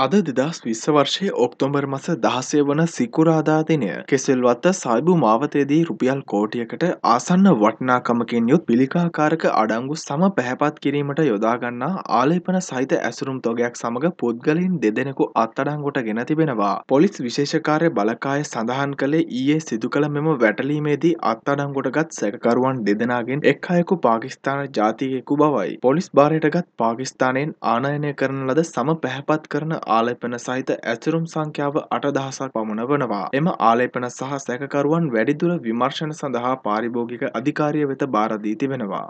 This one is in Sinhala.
අද දෙදස් විස්ස වර්ෂය ඔක්තෝම්බර් මස දහසය වන සිකුරාදා දිනය කෙසෙල්වත්ත සයිබු මාවතයේදී රුපියල් කෝටියකට ආසන්න වටනාකමකින් යුත් පිළිකාකාරක අඩංගු සම පැහැපත් කිරීමට යොදාගන්නා ආලේපන සහිත ඇසුරුම් තොගයක් සමඟ පුද්ගලින් දෙදෙනෙකු අත්තඩංගොට ගෙන තිබෙනවා පොලිස් විශේෂකාරය බලකාය සඳහන් කළේ ඊයේ සිදු කළ මෙම වැටලීමේදී අත්තඩංගොටගත් සැකකරුවන් දෙදෙනගෙන් එක් අයෙකු පාකිස්ථාන ජාතිකයෙකු බවයි පොලිස් භාරයටගත් පාකිස්ථානයෙන් ආනයනය කරන ලද සම පැහැපත් කරන ආලේපන සහිත ඇසුරුම් සංඛ්‍යාව 8000ක් පමණ වනවා. එම ආලේපන සහ සැකකරුවන් වැඩිදුර විමර්ශන සඳහා පාරිභෝගික අධිකාරිය වෙත භාර දී තිබෙනවා.